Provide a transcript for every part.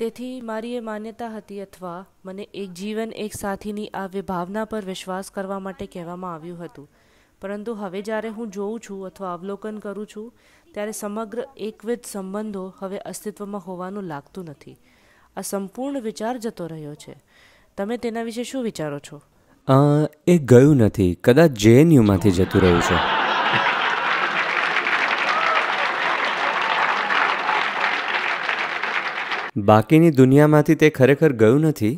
તેથી મારી એ માન્યતા હતી અથવા મને એક જીવન એક સાથીની આ વિભાવના પર વિશ્વાસ કરવા માટે કહેવામાં આવ્યું હતું પરંતુ હવે જ્યારે હું જોઉં છું અથવા અવલોકન કરું છું ત્યારે સમગ્ર એકવિધ સંબંધો હવે અસ્તિત્વમાં હોવાનું લાગતું નથી આ સંપૂર્ણ વિચાર જતો રહ્યો છે તમે તેના વિશે શું વિચારો છો એ ગયું નથી કદાચ જેએનયુમાંથી જતું રહ્યું છે બાકીની દુનિયામાંથી તે ખરેખર ગયું નથી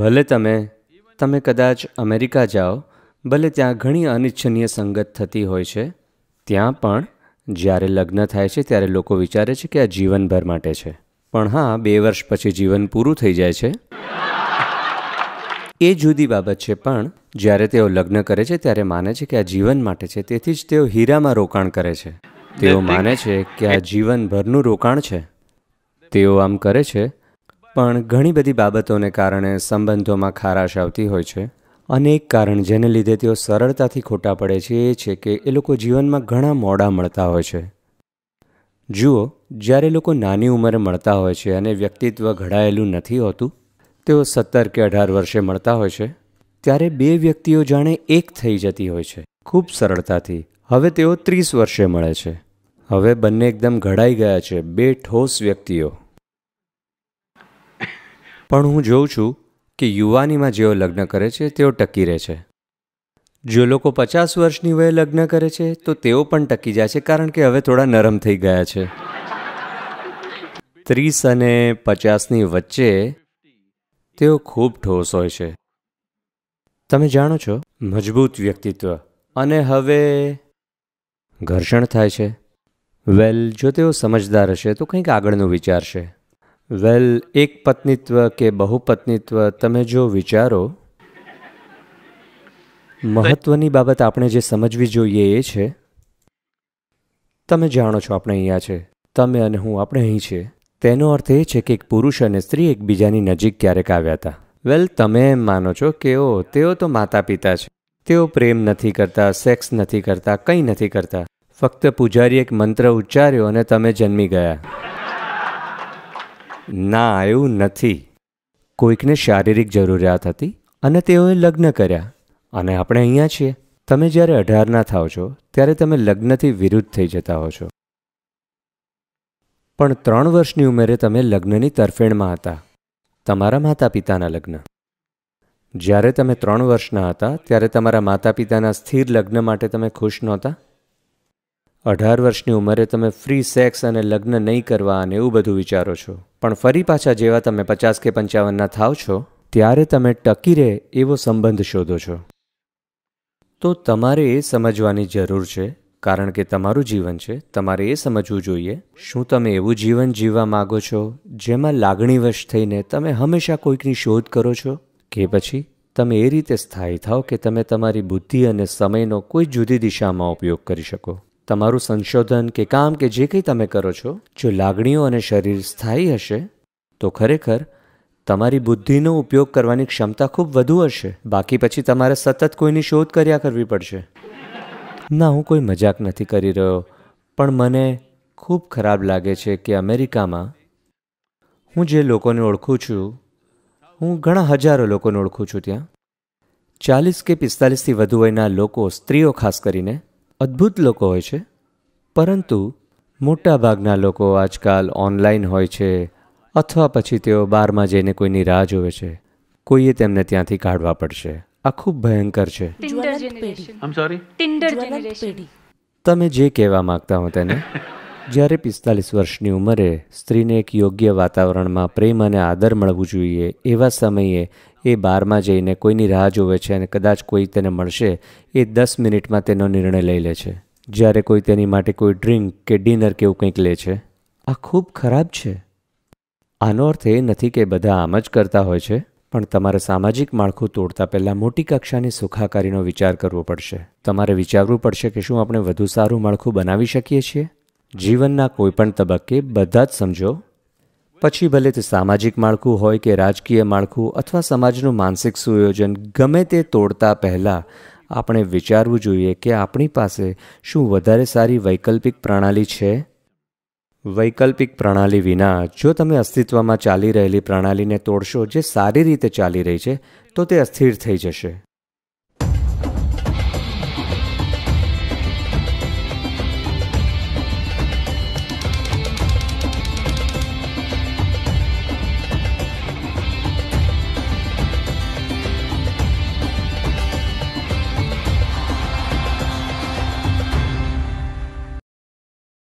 ભલે તમે તમે કદાચ અમેરિકા જાઓ ભલે ત્યાં ઘણી અનિચ્છનીય સંગત થતી હોય છે ત્યાં પણ જ્યારે લગ્ન થાય છે ત્યારે લોકો વિચારે છે કે આ જીવનભર માટે છે પણ હા બે વર્ષ પછી જીવન પૂરું થઈ જાય છે એ જુદી બાબત છે પણ જ્યારે તેઓ લગ્ન કરે છે ત્યારે માને છે કે આ જીવન માટે છે તેથી જ તેઓ હીરામાં રોકાણ કરે છે તેઓ માને છે કે આ જીવનભરનું રોકાણ છે તેઓ આમ કરે છે પણ ઘણી બધી બાબતોને કારણે સંબંધોમાં ખારાશ આવતી હોય છે અને એક કારણ જેને લીધે તેઓ સરળતાથી ખોટા પડે છે એ છે કે એ લોકો જીવનમાં ઘણા મોડા મળતા હોય છે જુઓ જ્યારે લોકો નાની ઉંમરે મળતા હોય છે અને વ્યક્તિત્વ ઘડાયેલું નથી હોતું તેઓ સત્તર કે અઢાર વર્ષે મળતા હોય છે ત્યારે બે વ્યક્તિઓ જાણે એક થઈ જતી હોય છે ખૂબ સરળતાથી હવે તેઓ ત્રીસ વર્ષે મળે છે હવે બંને એકદમ ઘડાઈ ગયા છે બે ઠોસ વ્યક્તિઓ પણ હું જોઉં છું કે યુવાનીમાં જેઓ લગ્ન કરે છે તેઓ ટકી રહે છે જો લોકો પચાસ વર્ષની વયે લગ્ન કરે છે તો તેઓ પણ ટકી જાય છે કારણ કે હવે થોડા નરમ થઈ ગયા છે ત્રીસ અને પચાસની વચ્ચે તેઓ ખૂબ ઠોસ હોય છે તમે જાણો છો મજબૂત વ્યક્તિત્વ અને હવે ઘર્ષણ થાય છે વેલ જો તેઓ સમજદાર હશે તો કંઈક આગળનું વિચારશે વેલ એક પત્નીત્વ કે બહુપત્નીત્વ તમે જો વિચારો મહત્વની બાબત આપણે જે સમજવી જોઈએ એ છે તમે જાણો છો આપણે અહીંયા છે તમે અને હું આપણે અહીં છે તેનો અર્થ એ છે કે એક પુરુષ અને સ્ત્રી એકબીજાની નજીક ક્યારેક આવ્યા હતા વેલ તમે એમ માનો છો કે ઓ તેઓ તો માતા પિતા છે તેઓ પ્રેમ નથી કરતા સેક્સ નથી કરતા કંઈ નથી કરતા ફક્ત પૂજારી એક મંત્ર ઉચ્ચાર્યો અને તમે જન્મી ગયા ના એવું નથી કોઈકને શારીરિક જરૂરિયાત હતી અને તેઓએ લગ્ન કર્યા અને આપણે અહીંયા છીએ તમે જ્યારે અઢારના થાવ છો ત્યારે તમે લગ્નથી વિરુદ્ધ થઈ જતા હો છો પણ ત્રણ વર્ષની ઉંમરે તમે લગ્નની તરફેણમાં હતા તમારા માતા પિતાના લગ્ન જ્યારે તમે ત્રણ વર્ષના હતા ત્યારે તમારા માતા પિતાના સ્થિર લગ્ન માટે તમે ખુશ નહોતા અઢાર વર્ષની ઉંમરે તમે ફ્રી સેક્સ અને લગ્ન નહીં કરવા અને એવું બધું વિચારો છો પણ ફરી પાછા જેવા તમે પચાસ કે પંચાવનના થાવ છો ત્યારે તમે ટકી રહે એવો સંબંધ શોધો છો તો તમારે એ સમજવાની જરૂર છે કારણ કે તમારું જીવન છે તમારે એ સમજવું જોઈએ શું તમે એવું જીવન જીવવા માગો છો જેમાં લાગણીવશ થઈને તમે હંમેશા કોઈકની શોધ કરો છો કે પછી તમે એ રીતે સ્થાયી થાઓ કે તમે તમારી બુદ્ધિ અને સમયનો કોઈ જુદી દિશામાં ઉપયોગ કરી શકો તમારું સંશોધન કે કામ કે જે કંઈ તમે કરો છો જો લાગણીઓ અને શરીર સ્થાયી હશે તો ખરેખર તમારી બુદ્ધિનો ઉપયોગ કરવાની ક્ષમતા ખૂબ વધુ હશે બાકી પછી તમારે સતત કોઈની શોધ કર્યા કરવી પડશે ના હું કોઈ મજાક નથી કરી રહ્યો પણ મને ખૂબ ખરાબ લાગે છે કે અમેરિકામાં હું જે લોકોને ઓળખું છું હું ઘણા હજારો લોકોને ઓળખું છું ત્યાં ચાલીસ કે પિસ્તાલીસથી વધુ વયના લોકો સ્ત્રીઓ ખાસ કરીને અદ્ભુત લોકો હોય છે પરંતુ મોટાભાગના લોકો આજકાલ ઓનલાઈન હોય છે અથવા પછી તેઓ બારમાં જઈને કોઈની રાહ જોવે છે કોઈએ તેમને ત્યાંથી કાઢવા પડશે આ ખૂબ ભયંકર છે તમે જે કહેવા માગતા હો તેને જ્યારે પિસ્તાલીસ વર્ષની ઉંમરે સ્ત્રીને એક યોગ્ય વાતાવરણમાં પ્રેમ અને આદર મળવું જોઈએ એવા સમયે એ બારમાં જઈને કોઈની રાહ જોવે છે અને કદાચ કોઈ તેને મળશે એ દસ મિનિટમાં તેનો નિર્ણય લઈ લે છે જ્યારે કોઈ તેની માટે કોઈ ડ્રિંક કે ડિનર કે એવું કંઈક લે છે આ ખૂબ ખરાબ છે આનો અર્થ એ નથી કે બધા આમ જ કરતા હોય છે પણ તમારે સામાજિક માળખું તોડતા પહેલાં મોટી કક્ષાની સુખાકારીનો વિચાર કરવો પડશે તમારે વિચારવું પડશે કે શું આપણે વધુ સારું માળખું બનાવી શકીએ છીએ જીવનના કોઈપણ તબક્કે બધા જ સમજો પછી ભલે તે સામાજિક માળખું હોય કે રાજકીય માળખું અથવા સમાજનું માનસિક સુયોજન ગમે તે તોડતા પહેલાં આપણે વિચારવું જોઈએ કે આપણી પાસે શું વધારે સારી વૈકલ્પિક પ્રણાલી છે વૈકલ્પિક પ્રણાલી વિના જો તમે અસ્તિત્વમાં ચાલી રહેલી પ્રણાલીને તોડશો જે સારી રીતે ચાલી રહી છે તો તે અસ્થિર થઈ જશે